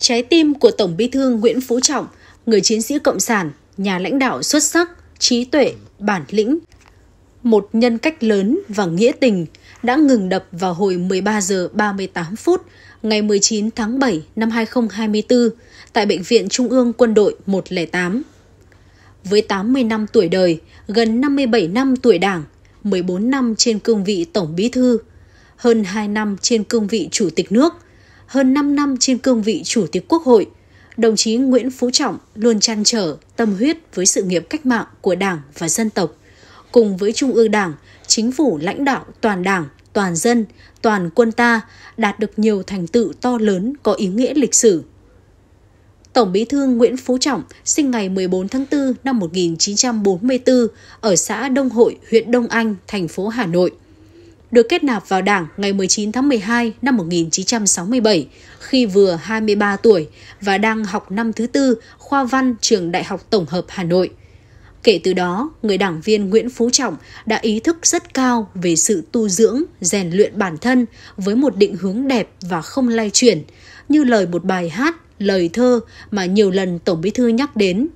Trái tim của Tổng Bí thư Nguyễn Phú Trọng, người chiến sĩ cộng sản, nhà lãnh đạo xuất sắc, trí tuệ, bản lĩnh, một nhân cách lớn và nghĩa tình đã ngừng đập vào hồi 13 giờ 38 phút ngày 19 tháng 7 năm 2024 tại Bệnh viện Trung ương Quân đội 108. Với 80 năm tuổi đời, gần 57 năm tuổi đảng, 14 năm trên cương vị Tổng Bí Thư, hơn 2 năm trên cương vị Chủ tịch nước – hơn 5 năm trên cương vị Chủ tịch Quốc hội, đồng chí Nguyễn Phú Trọng luôn trăn trở, tâm huyết với sự nghiệp cách mạng của Đảng và dân tộc. Cùng với Trung ương Đảng, chính phủ lãnh đạo toàn Đảng, toàn dân, toàn quân ta đạt được nhiều thành tựu to lớn có ý nghĩa lịch sử. Tổng Bí thư Nguyễn Phú Trọng sinh ngày 14 tháng 4 năm 1944 ở xã Đông Hội, huyện Đông Anh, thành phố Hà Nội – được kết nạp vào Đảng ngày 19 tháng 12 năm 1967 khi vừa 23 tuổi và đang học năm thứ tư khoa văn trường Đại học Tổng hợp Hà Nội. Kể từ đó, người đảng viên Nguyễn Phú Trọng đã ý thức rất cao về sự tu dưỡng, rèn luyện bản thân với một định hướng đẹp và không lay chuyển, như lời một bài hát, lời thơ mà nhiều lần Tổng Bí thư nhắc đến.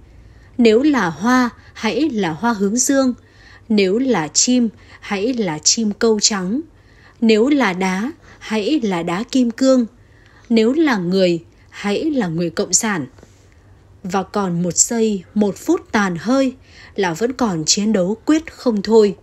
Nếu là hoa, hãy là hoa hướng dương, nếu là chim hãy là chim câu trắng nếu là đá hãy là đá kim cương nếu là người hãy là người cộng sản và còn một giây một phút tàn hơi là vẫn còn chiến đấu quyết không thôi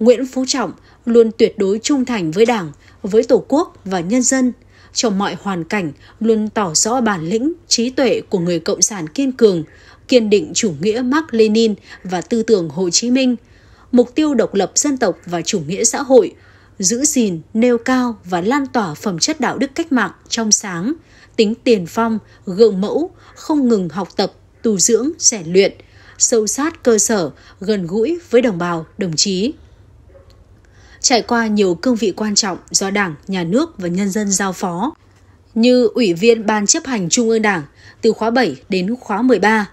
nguyễn phú trọng luôn tuyệt đối trung thành với đảng với tổ quốc và nhân dân trong mọi hoàn cảnh luôn tỏ rõ bản lĩnh trí tuệ của người cộng sản kiên cường kiên định chủ nghĩa Mark Lenin và tư tưởng Hồ Chí Minh, mục tiêu độc lập dân tộc và chủ nghĩa xã hội, giữ gìn, nêu cao và lan tỏa phẩm chất đạo đức cách mạng trong sáng, tính tiền phong, gương mẫu, không ngừng học tập, tu dưỡng, rèn luyện, sâu sát cơ sở, gần gũi với đồng bào, đồng chí. Trải qua nhiều cương vị quan trọng do Đảng, Nhà nước và nhân dân giao phó, như Ủy viên Ban chấp hành Trung ương Đảng từ khóa 7 đến khóa 13,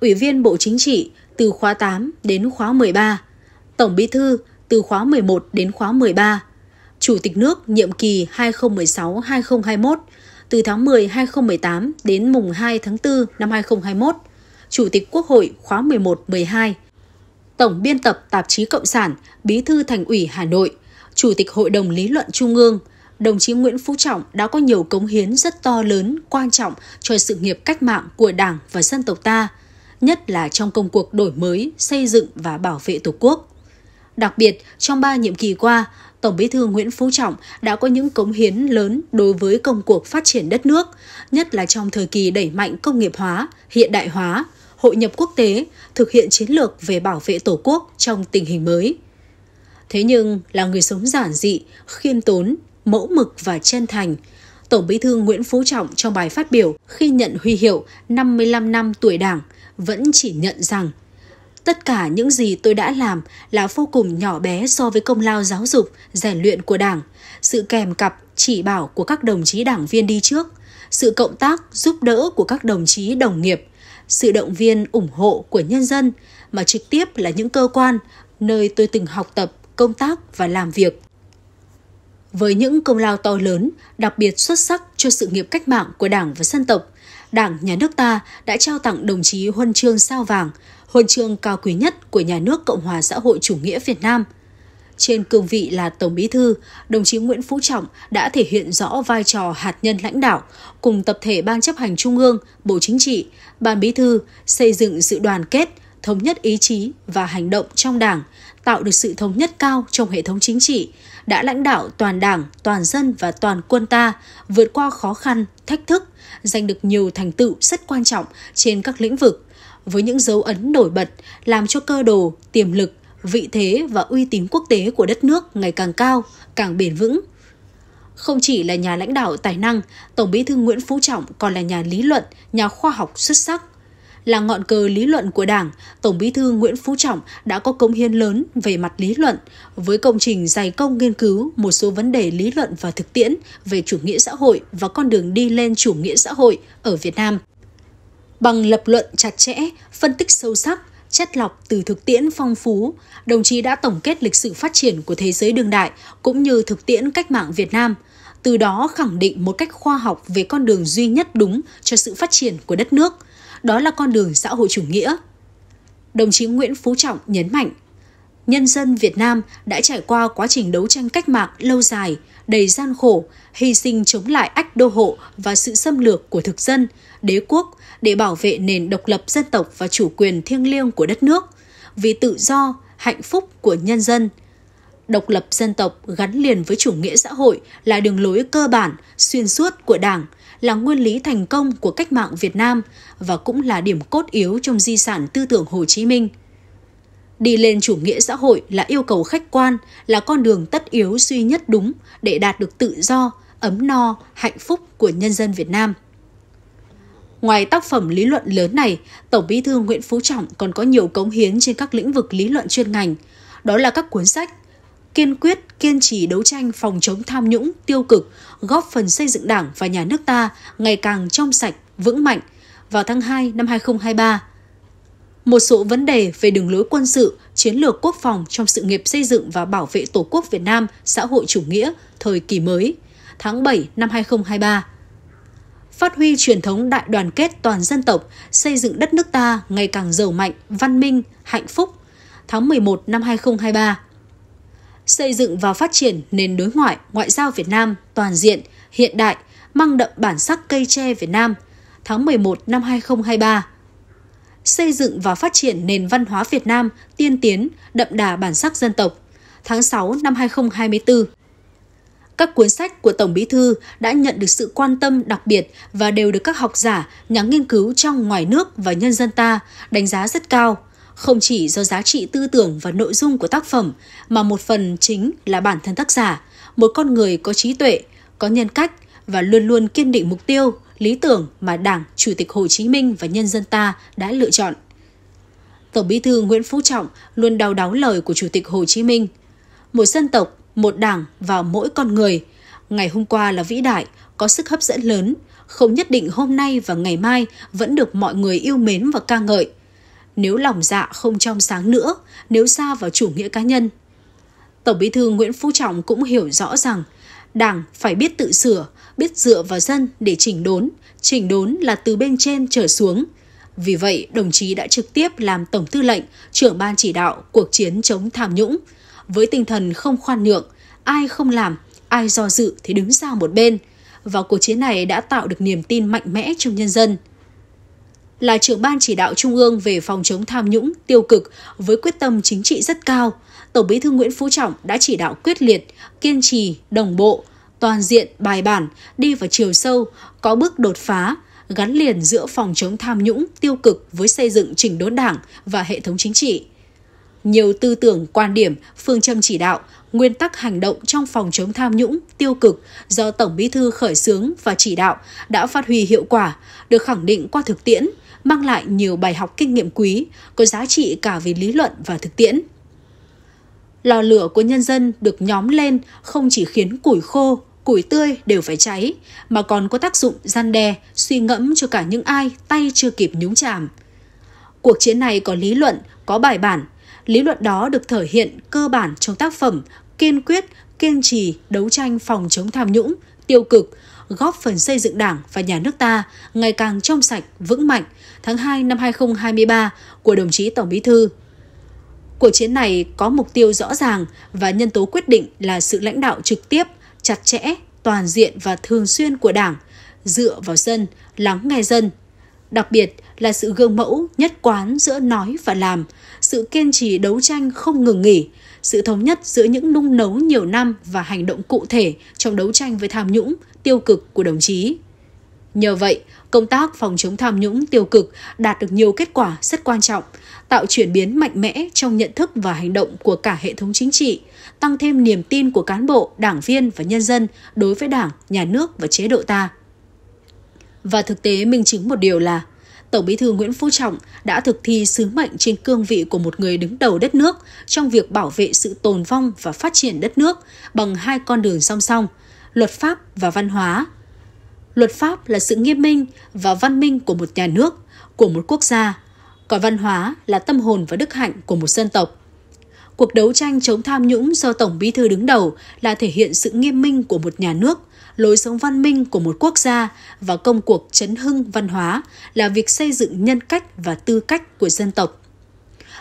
Ủy viên Bộ Chính trị từ khóa 8 đến khóa 13, Tổng Bí thư từ khóa 11 đến khóa 13, Chủ tịch nước nhiệm kỳ 2016-2021 từ tháng 10 2018 đến mùng 2 tháng 4 năm 2021, Chủ tịch Quốc hội khóa 11-12, Tổng biên tập tạp chí Cộng sản, Bí thư Thành ủy Hà Nội, Chủ tịch Hội đồng lý luận Trung ương, đồng chí Nguyễn Phú Trọng đã có nhiều cống hiến rất to lớn, quan trọng cho sự nghiệp cách mạng của Đảng và dân tộc ta – nhất là trong công cuộc đổi mới, xây dựng và bảo vệ Tổ quốc. Đặc biệt, trong ba nhiệm kỳ qua, Tổng Bí thư Nguyễn Phú Trọng đã có những cống hiến lớn đối với công cuộc phát triển đất nước, nhất là trong thời kỳ đẩy mạnh công nghiệp hóa, hiện đại hóa, hội nhập quốc tế, thực hiện chiến lược về bảo vệ Tổ quốc trong tình hình mới. Thế nhưng, là người sống giản dị, khiêm tốn, mẫu mực và chân thành, Tổng Bí thư Nguyễn Phú Trọng trong bài phát biểu khi nhận huy hiệu 55 năm tuổi Đảng – vẫn chỉ nhận rằng tất cả những gì tôi đã làm là vô cùng nhỏ bé so với công lao giáo dục, rèn luyện của Đảng, sự kèm cặp, chỉ bảo của các đồng chí đảng viên đi trước, sự cộng tác, giúp đỡ của các đồng chí đồng nghiệp, sự động viên, ủng hộ của nhân dân mà trực tiếp là những cơ quan nơi tôi từng học tập, công tác và làm việc. Với những công lao to lớn, đặc biệt xuất sắc cho sự nghiệp cách mạng của Đảng và dân tộc, Đảng, Nhà nước ta đã trao tặng đồng chí huân chương sao vàng, huân chương cao quý nhất của Nhà nước Cộng hòa xã hội chủ nghĩa Việt Nam. Trên cương vị là Tổng Bí thư, đồng chí Nguyễn Phú Trọng đã thể hiện rõ vai trò hạt nhân lãnh đạo cùng tập thể Ban chấp hành Trung ương, Bộ Chính trị, Ban Bí thư xây dựng sự đoàn kết, thống nhất ý chí và hành động trong Đảng, tạo được sự thống nhất cao trong hệ thống chính trị, đã lãnh đạo toàn đảng, toàn dân và toàn quân ta vượt qua khó khăn, thách thức, giành được nhiều thành tựu rất quan trọng trên các lĩnh vực, với những dấu ấn nổi bật làm cho cơ đồ, tiềm lực, vị thế và uy tín quốc tế của đất nước ngày càng cao, càng bền vững. Không chỉ là nhà lãnh đạo tài năng, Tổng Bí thư Nguyễn Phú Trọng còn là nhà lý luận, nhà khoa học xuất sắc, là ngọn cờ lý luận của Đảng, Tổng Bí thư Nguyễn Phú Trọng đã có công hiến lớn về mặt lý luận với công trình dày công nghiên cứu một số vấn đề lý luận và thực tiễn về chủ nghĩa xã hội và con đường đi lên chủ nghĩa xã hội ở Việt Nam. Bằng lập luận chặt chẽ, phân tích sâu sắc, chất lọc từ thực tiễn phong phú, đồng chí đã tổng kết lịch sử phát triển của thế giới đương đại cũng như thực tiễn cách mạng Việt Nam, từ đó khẳng định một cách khoa học về con đường duy nhất đúng cho sự phát triển của đất nước, đó là con đường xã hội chủ nghĩa. Đồng chí Nguyễn Phú Trọng nhấn mạnh, nhân dân Việt Nam đã trải qua quá trình đấu tranh cách mạng lâu dài, đầy gian khổ, hy sinh chống lại ách đô hộ và sự xâm lược của thực dân, đế quốc để bảo vệ nền độc lập dân tộc và chủ quyền thiêng liêng của đất nước, vì tự do, hạnh phúc của nhân dân. Độc lập dân tộc gắn liền với chủ nghĩa xã hội là đường lối cơ bản, xuyên suốt của Đảng, là nguyên lý thành công của cách mạng Việt Nam và cũng là điểm cốt yếu trong di sản tư tưởng Hồ Chí Minh. Đi lên chủ nghĩa xã hội là yêu cầu khách quan, là con đường tất yếu duy nhất đúng để đạt được tự do, ấm no, hạnh phúc của nhân dân Việt Nam. Ngoài tác phẩm lý luận lớn này, Tổng Bí thư Nguyễn Phú Trọng còn có nhiều cống hiến trên các lĩnh vực lý luận chuyên ngành, đó là các cuốn sách kiên quyết kiên trì đấu tranh phòng chống tham nhũng tiêu cực, góp phần xây dựng Đảng và nhà nước ta ngày càng trong sạch, vững mạnh vào tháng 2 năm 2023. Một số vấn đề về đường lối quân sự, chiến lược quốc phòng trong sự nghiệp xây dựng và bảo vệ Tổ quốc Việt Nam xã hội chủ nghĩa thời kỳ mới tháng 7 năm 2023 phát huy truyền thống đại đoàn kết toàn dân tộc, xây dựng đất nước ta ngày càng giàu mạnh, văn minh, hạnh phúc. Tháng 11 năm 2023, xây dựng và phát triển nền đối ngoại, ngoại giao Việt Nam toàn diện, hiện đại, mang đậm bản sắc cây tre Việt Nam tháng 11 năm 2023. Xây dựng và phát triển nền văn hóa Việt Nam tiên tiến, đậm đà bản sắc dân tộc tháng 6 năm 2024. Các cuốn sách của Tổng Bí Thư đã nhận được sự quan tâm đặc biệt và đều được các học giả, nhà nghiên cứu trong ngoài nước và nhân dân ta đánh giá rất cao không chỉ do giá trị tư tưởng và nội dung của tác phẩm mà một phần chính là bản thân tác giả, một con người có trí tuệ, có nhân cách và luôn luôn kiên định mục tiêu, lý tưởng mà Đảng, Chủ tịch Hồ Chí Minh và nhân dân ta đã lựa chọn. Tổng Bí thư Nguyễn Phú Trọng luôn đau đáu lời của Chủ tịch Hồ Chí Minh: "Một dân tộc, một đảng vào mỗi con người. Ngày hôm qua là vĩ đại, có sức hấp dẫn lớn, không nhất định hôm nay và ngày mai vẫn được mọi người yêu mến và ca ngợi nếu lòng dạ không trong sáng nữa, nếu xa vào chủ nghĩa cá nhân. Tổng Bí thư Nguyễn Phú Trọng cũng hiểu rõ rằng Đảng phải biết tự sửa, biết dựa vào dân để chỉnh đốn, chỉnh đốn là từ bên trên trở xuống. Vì vậy, đồng chí đã trực tiếp làm Tổng Tư lệnh, trưởng ban chỉ đạo cuộc chiến chống tham nhũng. Với tinh thần không khoan nhượng, ai không làm, ai do dự thì đứng ra một bên. Và cuộc chiến này đã tạo được niềm tin mạnh mẽ trong nhân dân là trưởng ban chỉ đạo Trung ương về phòng chống tham nhũng tiêu cực với quyết tâm chính trị rất cao, Tổng Bí thư Nguyễn Phú Trọng đã chỉ đạo quyết liệt, kiên trì, đồng bộ, toàn diện, bài bản, đi vào chiều sâu, có bước đột phá, gắn liền giữa phòng chống tham nhũng tiêu cực với xây dựng chỉnh đốn đảng và hệ thống chính trị. Nhiều tư tưởng, quan điểm, phương châm chỉ đạo, nguyên tắc hành động trong phòng chống tham nhũng tiêu cực do Tổng Bí thư khởi xướng và chỉ đạo đã phát huy hiệu quả, được khẳng định qua thực tiễn – mang lại nhiều bài học kinh nghiệm quý, có giá trị cả về lý luận và thực tiễn. Lò lửa của nhân dân được nhóm lên không chỉ khiến củi khô, củi tươi đều phải cháy, mà còn có tác dụng gian đe, suy ngẫm cho cả những ai tay chưa kịp nhúng chạm. Cuộc chiến này có lý luận, có bài bản. Lý luận đó được thể hiện cơ bản trong tác phẩm Kiên quyết, kiên trì, đấu tranh phòng chống tham nhũng, tiêu cực, góp phần xây dựng Đảng và nhà nước ta ngày càng trong sạch, vững mạnh tháng 2 năm 2023 của đồng chí Tổng Bí thư. Cuộc chiến này có mục tiêu rõ ràng và nhân tố quyết định là sự lãnh đạo trực tiếp, chặt chẽ, toàn diện và thường xuyên của Đảng, dựa vào dân, lắng nghe dân, Đặc biệt là sự gương mẫu nhất quán giữa nói và làm, sự kiên trì đấu tranh không ngừng nghỉ, sự thống nhất giữa những nung nấu nhiều năm và hành động cụ thể trong đấu tranh với tham nhũng, tiêu cực của đồng chí. Nhờ vậy, công tác phòng chống tham nhũng tiêu cực đạt được nhiều kết quả rất quan trọng, tạo chuyển biến mạnh mẽ trong nhận thức và hành động của cả hệ thống chính trị, tăng thêm niềm tin của cán bộ, đảng viên và nhân dân đối với đảng, nhà nước và chế độ ta. Và thực tế minh chứng một điều là Tổng Bí thư Nguyễn Phú Trọng đã thực thi sứ mệnh trên cương vị của một người đứng đầu đất nước trong việc bảo vệ sự tồn vong và phát triển đất nước bằng hai con đường song song, luật pháp và văn hóa. Luật pháp là sự nghiêm minh và văn minh của một nhà nước, của một quốc gia, còn văn hóa là tâm hồn và đức hạnh của một dân tộc. Cuộc đấu tranh chống tham nhũng do Tổng Bí thư đứng đầu là thể hiện sự nghiêm minh của một nhà nước, lối sống văn minh của một quốc gia và công cuộc chấn hưng văn hóa là việc xây dựng nhân cách và tư cách của dân tộc.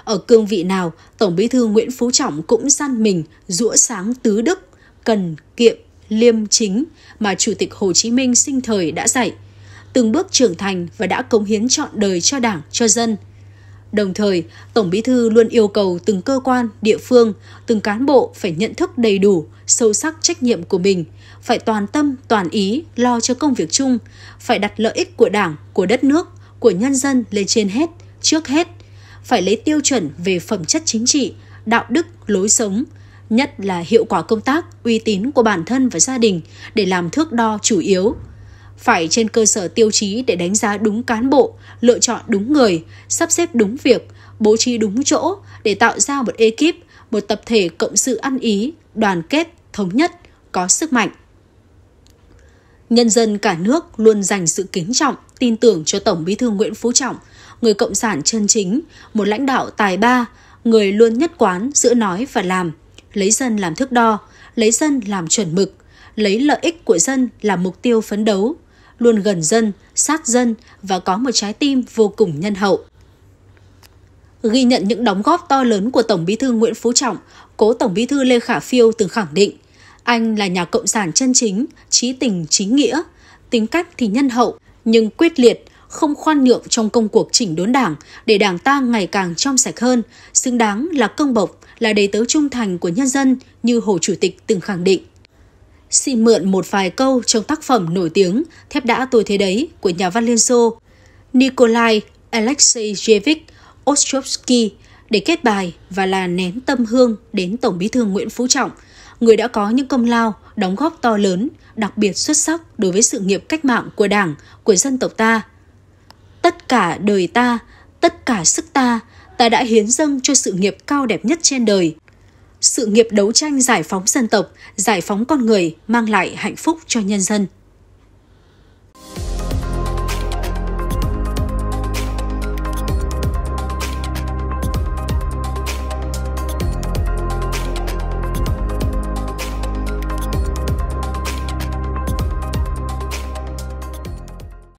Ở cương vị nào, Tổng Bí thư Nguyễn Phú Trọng cũng gian mình rũa sáng tứ đức, cần, kiệm, liêm chính mà Chủ tịch Hồ Chí Minh sinh thời đã dạy, từng bước trưởng thành và đã cống hiến trọn đời cho Đảng, cho dân – Đồng thời, Tổng Bí thư luôn yêu cầu từng cơ quan, địa phương, từng cán bộ phải nhận thức đầy đủ, sâu sắc trách nhiệm của mình, phải toàn tâm, toàn ý lo cho công việc chung, phải đặt lợi ích của Đảng, của đất nước, của nhân dân lên trên hết, trước hết, phải lấy tiêu chuẩn về phẩm chất chính trị, đạo đức, lối sống, nhất là hiệu quả công tác, uy tín của bản thân và gia đình để làm thước đo chủ yếu phải trên cơ sở tiêu chí để đánh giá đúng cán bộ, lựa chọn đúng người, sắp xếp đúng việc, bố trí đúng chỗ để tạo ra một ekip, một tập thể cộng sự ăn ý, đoàn kết, thống nhất, có sức mạnh. Nhân dân cả nước luôn dành sự kính trọng, tin tưởng cho Tổng Bí thư Nguyễn Phú Trọng, người cộng sản chân chính, một lãnh đạo tài ba, người luôn nhất quán giữa nói và làm, lấy dân làm thước đo, lấy dân làm chuẩn mực, lấy lợi ích của dân làm mục tiêu phấn đấu luôn gần dân, sát dân và có một trái tim vô cùng nhân hậu. Ghi nhận những đóng góp to lớn của Tổng Bí thư Nguyễn Phú Trọng, cố Tổng Bí thư Lê Khả Phiêu từng khẳng định, anh là nhà cộng sản chân chính, trí tình, trí nghĩa, tính cách thì nhân hậu nhưng quyết liệt, không khoan nhượng trong công cuộc chỉnh đốn đảng để đảng ta ngày càng trong sạch hơn, xứng đáng là công bộc, là đầy tớ trung thành của nhân dân như Hồ Chủ tịch từng khẳng định. Xin mượn một vài câu trong tác phẩm nổi tiếng Thép đã tôi thế đấy của nhà văn Liên Xô Nikolai Alexeyevich Ostrovsky để kết bài và là nén tâm hương đến Tổng bí thư Nguyễn Phú Trọng, người đã có những công lao, đóng góp to lớn, đặc biệt xuất sắc đối với sự nghiệp cách mạng của Đảng, của dân tộc ta. Tất cả đời ta, tất cả sức ta, ta đã hiến dâng cho sự nghiệp cao đẹp nhất trên đời, sự nghiệp đấu tranh giải phóng dân tộc, giải phóng con người mang lại hạnh phúc cho nhân dân.